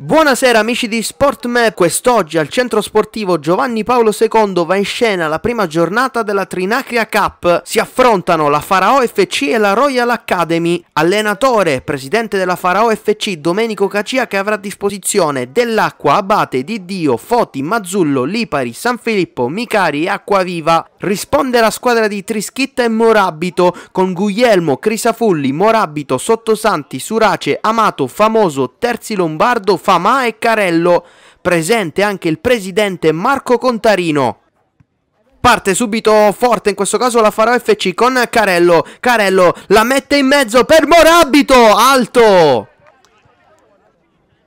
Buonasera amici di SportMap, quest'oggi al centro sportivo Giovanni Paolo II va in scena la prima giornata della Trinacria Cup. Si affrontano la Farao FC e la Royal Academy. Allenatore, presidente della Farao FC Domenico Cacia che avrà a disposizione Dell'Acqua, Abate, Di Dio, Foti, Mazzullo, Lipari, San Filippo, Micari e Acquaviva. Risponde la squadra di Trischitta e Morabito con Guglielmo, Crisafulli, Morabito, Sottosanti, Surace, Amato, Famoso, Terzi Lombardo, Famà e Carello, presente anche il presidente Marco Contarino. Parte subito forte, in questo caso la farà FC con Carello. Carello la mette in mezzo per Morabito, alto!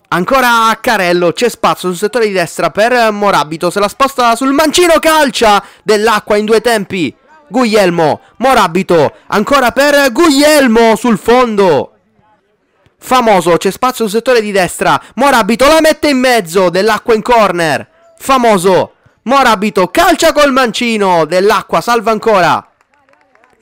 Ancora Carello, c'è spazio sul settore di destra per Morabito, se la sposta sul mancino calcia dell'acqua in due tempi. Guglielmo, Morabito, ancora per Guglielmo sul fondo. Famoso, c'è spazio sul settore di destra. Morabito la mette in mezzo dell'acqua in corner. Famoso. Morabito calcia col mancino dell'acqua, salva ancora.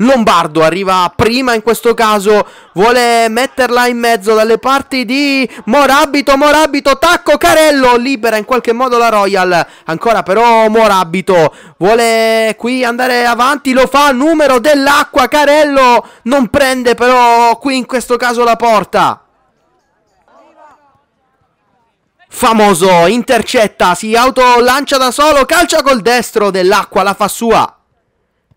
Lombardo arriva prima in questo caso, vuole metterla in mezzo dalle parti di Morabito, Morabito, tacco Carello, libera in qualche modo la Royal, ancora però Morabito, vuole qui andare avanti, lo fa, numero dell'acqua, Carello non prende però qui in questo caso la porta. Famoso, intercetta, si autolancia da solo, calcia col destro dell'acqua, la fa sua.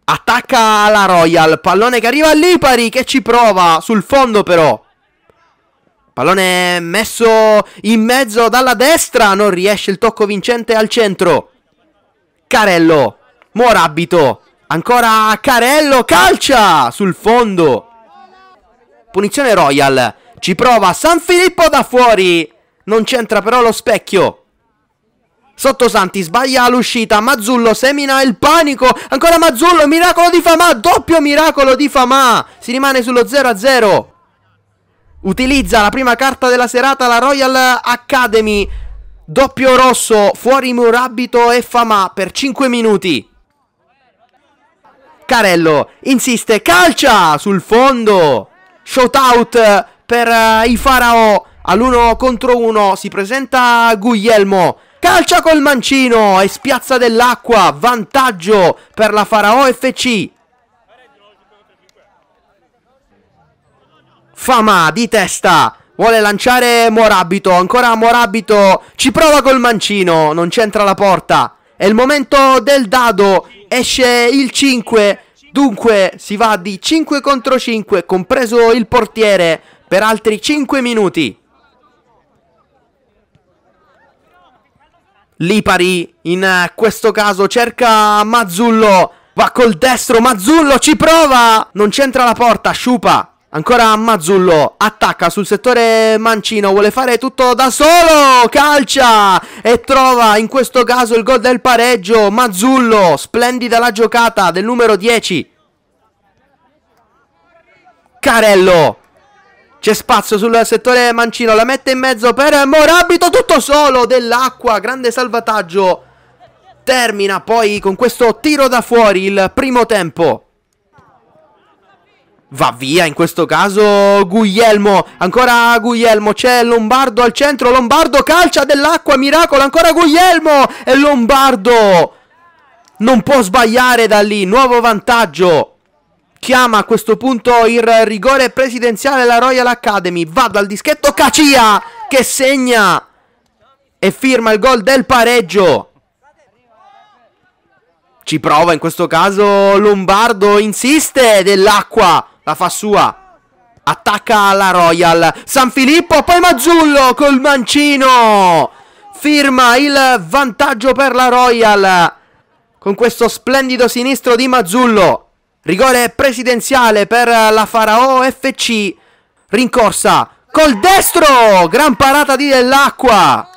Attacca la Royal, pallone che arriva all'Ipari che ci prova, sul fondo però. Pallone messo in mezzo dalla destra, non riesce il tocco vincente al centro. Carello, Morabito, ancora Carello, calcia sul fondo. Punizione Royal, ci prova San Filippo da fuori. Non c'entra però lo specchio. Sottosanti sbaglia all'uscita, Mazzullo semina il panico, ancora Mazzullo, miracolo di Famà, doppio miracolo di Famà, si rimane sullo 0-0. Utilizza la prima carta della serata la Royal Academy, doppio rosso, fuori Murabito e Famà per 5 minuti. Carello insiste, calcia sul fondo, out per uh, i Faraò. All'uno contro uno si presenta Guglielmo. Calcia col mancino e spiazza dell'acqua. Vantaggio per la Farao FC. Fama di testa. Vuole lanciare Morabito. Ancora Morabito. Ci prova col mancino. Non c'entra la porta. È il momento del dado. Esce il 5. Dunque si va di 5 contro 5, compreso il portiere, per altri 5 minuti. Lipari in eh, questo caso cerca Mazzullo. Va col destro, Mazzullo ci prova. Non c'entra la porta, Sciupa. Ancora Mazzullo, attacca sul settore Mancino, vuole fare tutto da solo, calcia e trova in questo caso il gol del pareggio. Mazzullo, splendida la giocata del numero 10. Carello, c'è spazio sul settore Mancino, la mette in mezzo per Morabito, tutto solo dell'acqua, grande salvataggio. Termina poi con questo tiro da fuori il primo tempo. Va via in questo caso Guglielmo, ancora Guglielmo, c'è Lombardo al centro, Lombardo calcia dell'acqua, miracolo, ancora Guglielmo e Lombardo non può sbagliare da lì, nuovo vantaggio. Chiama a questo punto il rigore presidenziale la Royal Academy. Va dal dischetto Cacia che segna e firma il gol del pareggio. Ci prova in questo caso Lombardo, insiste dell'acqua, la fa sua. Attacca la Royal, San Filippo, poi Mazzullo col mancino. Firma il vantaggio per la Royal con questo splendido sinistro di Mazzullo. Rigore presidenziale per la Farao FC. Rincorsa col destro. Gran parata di Dell'Acqua.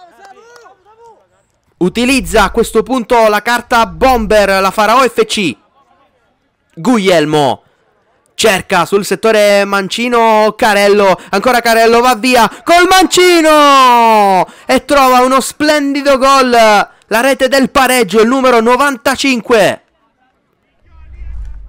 Utilizza a questo punto la carta bomber la Farao FC. Guglielmo cerca sul settore Mancino Carello, ancora Carello va via col Mancino e trova uno splendido gol, la rete del pareggio, il numero 95.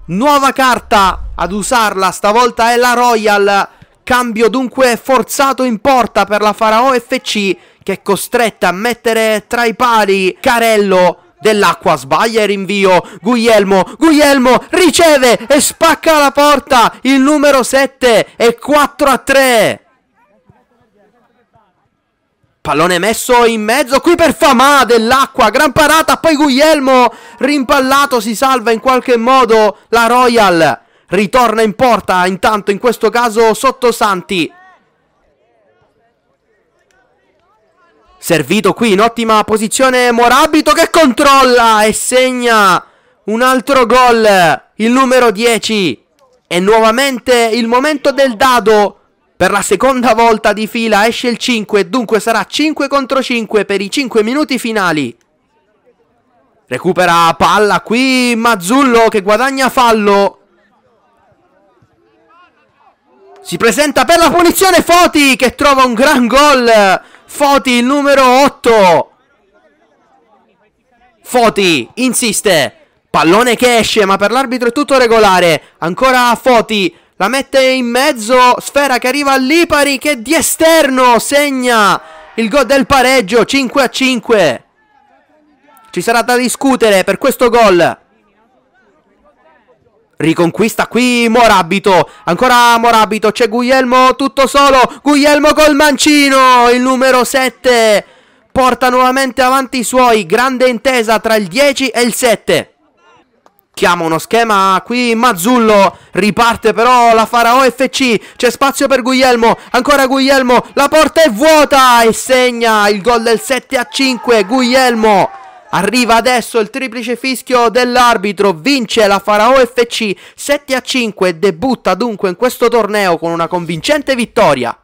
Nuova carta ad usarla, stavolta è la Royal. Cambio dunque forzato in porta per la Farao FC che è costretta a mettere tra i pali Carello dell'acqua sbaglia il rinvio Guglielmo, Guglielmo riceve e spacca la porta il numero 7 e 4 a 3 Pallone messo in mezzo qui per Famà dell'acqua, gran parata, poi Guglielmo rimpallato si salva in qualche modo la Royal, ritorna in porta intanto in questo caso Sottosanti. Servito qui in ottima posizione Morabito che controlla e segna un altro gol, il numero 10. E nuovamente il momento del dado per la seconda volta di fila esce il 5, dunque sarà 5 contro 5 per i 5 minuti finali. Recupera palla qui Mazzullo che guadagna fallo. Si presenta per la punizione Foti che trova un gran gol. Foti il numero 8. Foti insiste. Pallone che esce ma per l'arbitro è tutto regolare. Ancora Foti la mette in mezzo, sfera che arriva all'Ipari che di esterno segna il gol del pareggio 5 a 5. Ci sarà da discutere per questo gol. Riconquista qui Morabito, ancora Morabito, c'è Guglielmo tutto solo, Guglielmo col mancino, il numero 7 porta nuovamente avanti i suoi, grande intesa tra il 10 e il 7. Chiama uno schema qui Mazzullo, riparte però la Farao FC, c'è spazio per Guglielmo, ancora Guglielmo, la porta è vuota e segna il gol del 7 a 5, Guglielmo. Arriva adesso il triplice fischio dell'arbitro, vince la Farao FC 7 a 5 debutta dunque in questo torneo con una convincente vittoria.